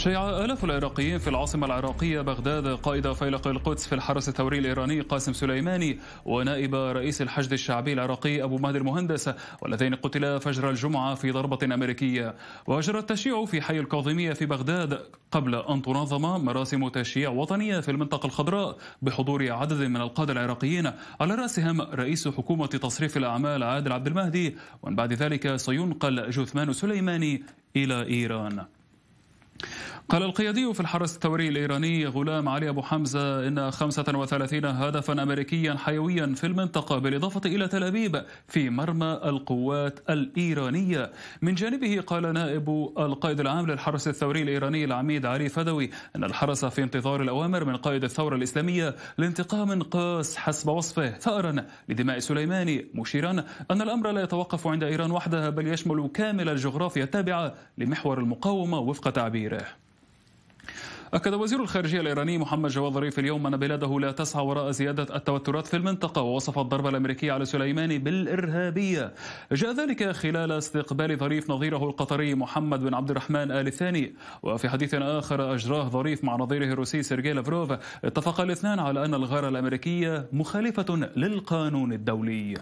شيع آلاف العراقيين في العاصمة العراقية بغداد قائد فيلق القدس في الحرس الثوري الإيراني قاسم سليماني ونائب رئيس الحشد الشعبي العراقي أبو مهدي المهندس واللذين قتلا فجر الجمعة في ضربة أمريكية وأجرى التشييع في حي الكاظمية في بغداد قبل أن تنظم مراسم تشييع وطنية في المنطقة الخضراء بحضور عدد من القادة العراقيين على رأسهم رئيس حكومة تصريف الأعمال عادل عبد المهدي ومن بعد ذلك سينقل جثمان سليماني إلى إيران قال القيادي في الحرس الثوري الإيراني غلام علي أبو حمزة إن 35 هدفا أمريكيا حيويا في المنطقة بالإضافة إلى تل أبيب في مرمى القوات الإيرانية من جانبه قال نائب القائد العام للحرس الثوري الإيراني العميد علي فدوي أن الحرس في انتظار الأوامر من قائد الثورة الإسلامية لانتقام قاس حسب وصفه ثأرا لدماء سليماني مشيرا أن الأمر لا يتوقف عند إيران وحدها بل يشمل كامل الجغرافيا التابعة لمحور المقاومة وفق تعبيره أكد وزير الخارجية الإيراني محمد جواد ظريف اليوم أن بلاده لا تسعى وراء زيادة التوترات في المنطقة ووصف الضربة الأمريكية على سليماني بالإرهابية جاء ذلك خلال استقبال ظريف نظيره القطري محمد بن عبد الرحمن آل الثاني وفي حديث آخر أجراه ظريف مع نظيره الروسي سيرجي لافروف اتفق الاثنان على أن الغارة الأمريكية مخالفة للقانون الدولي